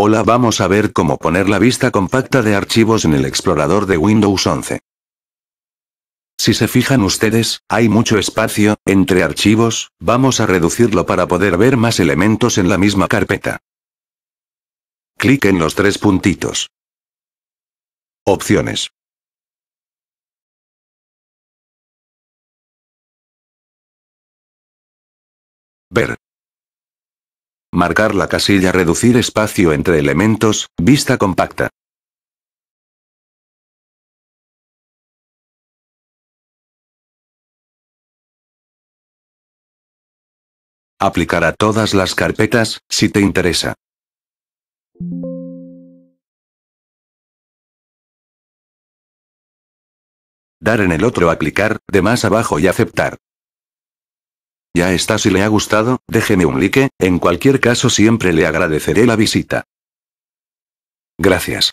Hola vamos a ver cómo poner la vista compacta de archivos en el explorador de Windows 11. Si se fijan ustedes, hay mucho espacio, entre archivos, vamos a reducirlo para poder ver más elementos en la misma carpeta. Clic en los tres puntitos. Opciones. Ver marcar la casilla reducir espacio entre elementos, vista compacta. Aplicar a todas las carpetas, si te interesa. Dar en el otro aplicar, de más abajo y aceptar. Ya está si le ha gustado, déjeme un like, en cualquier caso siempre le agradeceré la visita. Gracias.